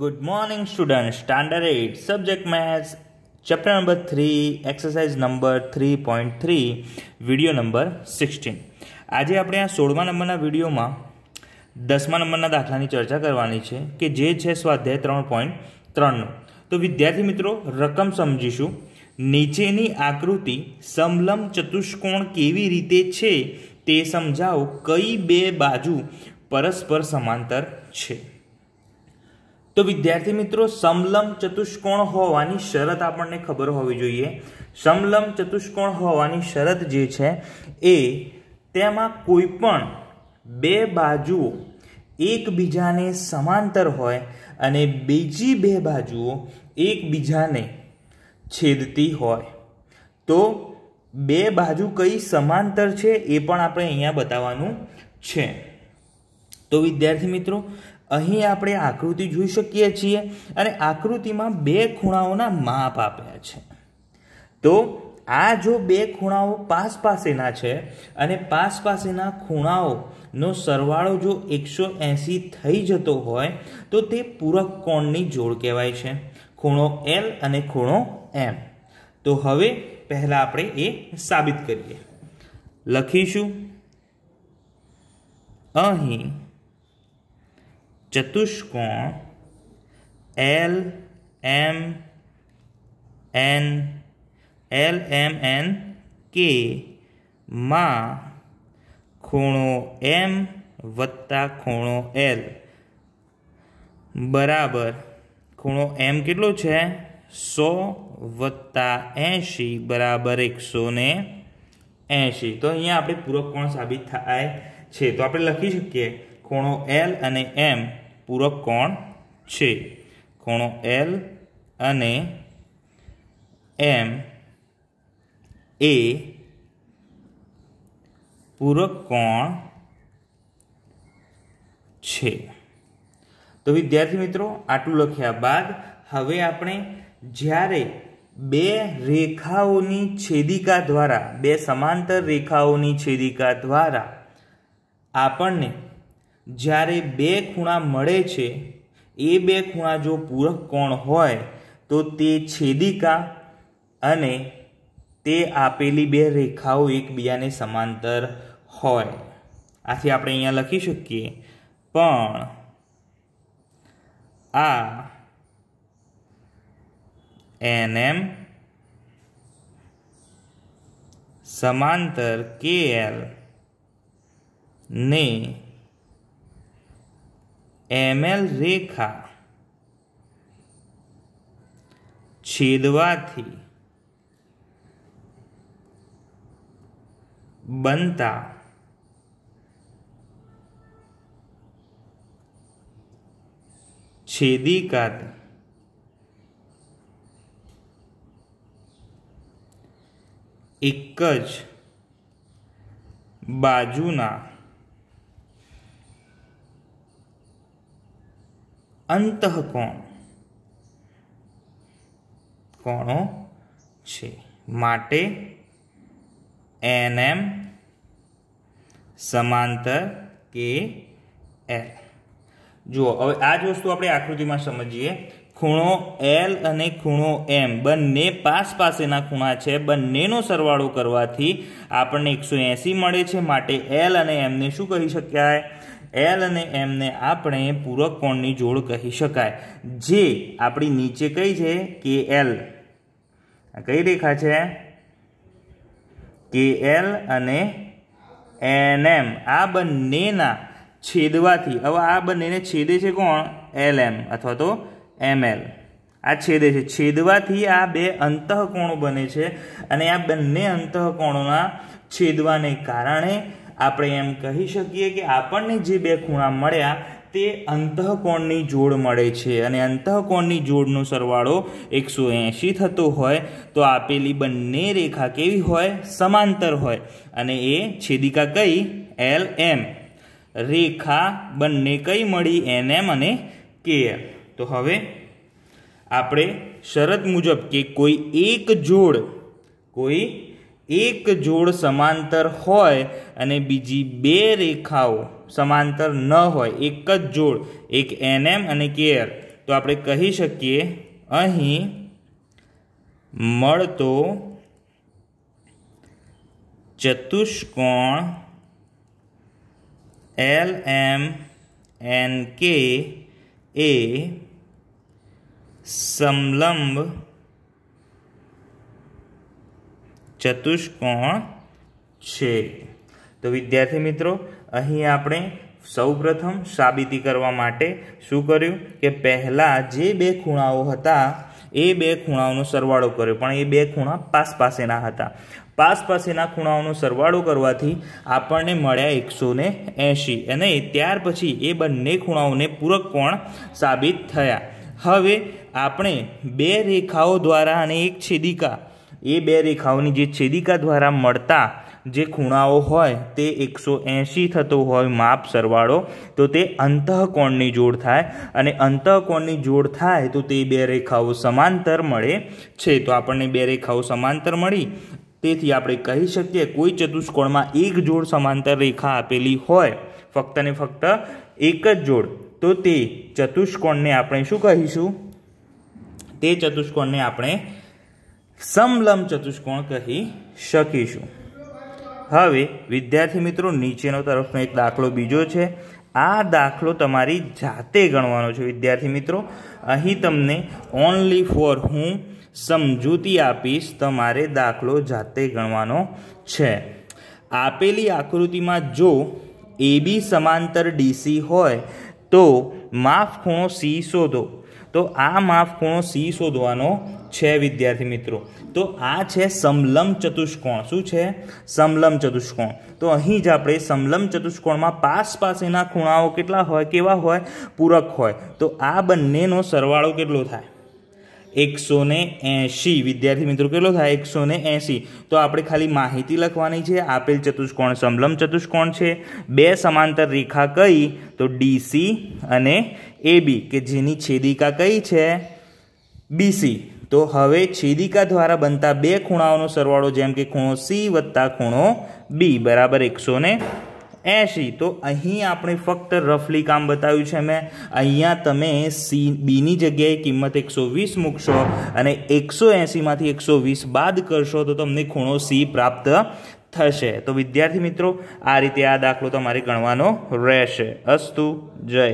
good morning student standard eight subject maths chapter number three exercise number three point three video number sixteen આજે આપણે આ સોળમા નંબરના વિડીયોમાં દસમા નંબરના દાખલાની ચર્ચા કરવાની છે કે જે છે સ્વાધ્યાય ત્રણ પોઈન્ટ ત્રણનો તો વિદ્યાર્થી મિત્રો રકમ સમજીશું નીચેની આકૃતિ સમલમ ચતુષ્કોણ કેવી રીતે છે તે સમજાવો કઈ બે બાજુ પરસ્પર સમાંતર છે તો વિદ્યાર્થી મિત્રો સમલમ ચતુષ્કોણ હોવાની શરત આપણને ખબર હોવી જોઈએ સમલમ ચતુષ્કોણ હોવાની શરત જે છે એ તેમાં કોઈ પણ બે બાજુઓ એકબીજાને સમાંતર હોય અને બીજી બે બાજુઓ એકબીજાને છેદતી હોય તો બે બાજુ કઈ સમાંતર છે એ પણ આપણે અહીંયા બતાવવાનું છે તો વિદ્યાર્થી મિત્રો અહીં આપણે આકૃતિ જોઈ શકીએ છીએ અને આકૃતિમાં બે ખૂણાઓના માપ આપ્યા છે તો આ જો બે ખૂણાઓ પાસ પાસેના છે અને પાસ પાસેના ખૂણાઓનો સરવાળો જો એકસો એંસી થઈ જતો હોય તો તે પૂરક કોણની જોડ કહેવાય છે ખૂણો એલ અને ખૂણો એમ તો હવે પહેલાં આપણે એ સાબિત કરીએ લખીશું અહીં ચતુષ્કોણ L M N L M N કે માં ખૂણો એમ વત્તા ખૂણો એલ બરાબર ખૂણો એમ કેટલો છે સો વત્તા એંશી બરાબર એકસો ને એંશી તો અહીંયા આપણે પૂરક કોણ સાબિત થાય છે તો આપણે લખી શકીએ ખૂણો એલ અને એમ પૂરક કોણ છે ખૂણો એલ અને એમ એ પૂરક કોણ છે તો વિદ્યાર્થી મિત્રો આટલું લખ્યા બાદ હવે આપણે જ્યારે બે રેખાઓની છેદિકા દ્વારા બે સમાંતર રેખાઓની છેદિકા દ્વારા આપણને જ્યારે બે ખૂણા મળે છે એ બે ખૂણા જો પૂરક કોણ હોય તો તે છેદિકા અને તે આપેલી બે રેખાઓ એકબીજાને સમાંતર હોય આથી આપણે અહીંયા લખી શકીએ પણ આ એન એમ સમાંતર કેએલ ને एम एल रेखा छेदवा बनता छेदी का एकज बाजूना અંતઃ કોણ કોણો છે માટે એનએમ સમાંતર કે એલ જુઓ હવે આ જ વસ્તુ આપણે આકૃતિમાં સમજીએ ખૂણો એલ અને ખૂણો એમ બંને પાસ પાસેના ખૂણા છે બંનેનો સરવાળો કરવાથી આપણને એકસો મળે છે માટે એલ અને એમને શું કહી શકાય એલ અને એમને આપણે પૂરક કોણની જોડ કહી શકાય જે આપણી નીચે કઈ છે કે એલ કઈ રેખા છે કે એલ અને એન એમ આ બંનેના છેદવાથી હવે આ બંનેને છેદે છે કોણ એલ એમ અથવા તો એમએલ આ છેદે છે છેદવાથી આ બે અંતઃકોણો બને છે અને આ બંને અંતઃકોણોના છેદવાને કારણે આપણે એમ કહી શકીએ કે આપણને જે બે ખૂણા મળ્યા તે અંતઃકોણની જોડ મળે છે અને અંતઃકોણની જોડનો સરવાળો એકસો એંશી થતો હોય તો આપેલી બંને રેખા કેવી હોય સમાંતર હોય અને એ છેદિકા કઈ એલ એમ રેખા બંને કઈ મળી એન એમ અને કે તો હવે આપણે શરત મુજબ કે કોઈ એક જોડ કોઈ એક જોડ સમાંતર હોય અને બીજી બે રેખાઓ સમાંતર ન હોય એક જ જોડ એક એનએમ અને કેર તો આપણે કહી શકીએ અહીં મળતો ચતુષ્કોણ એલ એમ એન કે એ સમલંબ ચતુષ્કોણ છે તો વિદ્યાર્થી મિત્રો અહીં આપણે સૌપ્રથમ સાબિતી કરવા માટે શું કર્યું કે પહેલાં જે બે ખૂણાઓ હતા એ બે ખૂણાઓનો સરવાળો કર્યો પણ એ બે ખૂણા પાસ પાસેના હતા પાસ પાસેના ખૂણાઓનો સરવાળો કરવાથી આપણને મળ્યા એકસો ને એંશી અને ત્યાર પછી એ બંને ખૂણાઓને પૂરક કોણ સાબિત થયા હવે આપણે બે રેખાઓ દ્વારા અને એક છેદિકા એ બે રેખાઓની જે છેદિકા દ્વારા મળતા જે ખૂણાઓ હોય તે એકસો એંશી થતો હોય માપ સરવાળો તો તે અંતઃકોણની જોડ થાય અને અંતઃકોણની જોડ થાય તો તે બે રેખાઓ સમાંતર મળે છે તો આપણને બે રેખાઓ સમાંતર મળી તેથી આપણે કહી શકીએ કોઈ ચતુષ્કોણમાં એક જોડ સમાંતર રેખા આપેલી હોય ફક્ત ને ફક્ત એક જ જોડ તો તે ચતુષ્કોણને આપણે શું કહીશું તે ચતુષ્કોણને આપણે સમલમ ચતુષ્કોણ કહી શકીશું હવે વિદ્યાર્થી મિત્રો નીચેનો તરફનો એક દાખલો બીજો છે આ દાખલો તમારી જાતે ગણવાનો છે વિદ્યાર્થી મિત્રો અહીં તમને ઓનલી ફોર હું સમજૂતી આપીશ તમારે દાખલો જાતે ગણવાનો છે આપેલી આકૃતિમાં જો એબી સમાંતર ડીસી હોય તો માફ ખૂણો સી શોધો તો આ માપખૂણો સી શોધવાનો છે વિદ્યાર્થી મિત્રો તો આ છે સમલમ ચતુષ્કોણ શું છે સમલમ ચતુષ્કોણ તો અહીં જ આપણે સમલમ ચતુષ્કોણમાં પાસ પાસેના ખૂણાઓ કેટલા હોય કેવા હોય પૂરક હોય તો આ બંનેનો સરવાળો કેટલો થાય એકસો ને એંશી વિદ્યાર્થી મિત્રો કેટલો થાય એકસો ને એંશી તો આપણે ખાલી માહિતી લખવાની છે આપેલ ચતુષ્કોણ સમલમ ચતુષ્કોણ છે બે સમાંતર રેખા કઈ તો ડીસી અને એબી કે જેની છેદિકા કઈ છે બીસી તો હવે છેદિકા દ્વારા બનતા બે ખૂણાઓનો સરવાળો જેમ કે ખૂણો સી વત્તા ખૂણો બી બરાબર એકસો ને એંશી તો અહીં આપણે ફક્ત રફલી કામ બતાવ્યું છે મેં અહીંયા તમે સી બીની જગ્યાએ કિંમત એકસો વીસ મૂકશો અને એકસો એંશીમાંથી એકસો વીસ બાદ કરશો તો તમને ખૂણો સી પ્રાપ્ત થશે તો વિદ્યાર્થી મિત્રો આ રીતે આ દાખલો તમારે ગણવાનો રહેશે અસ્તુ જય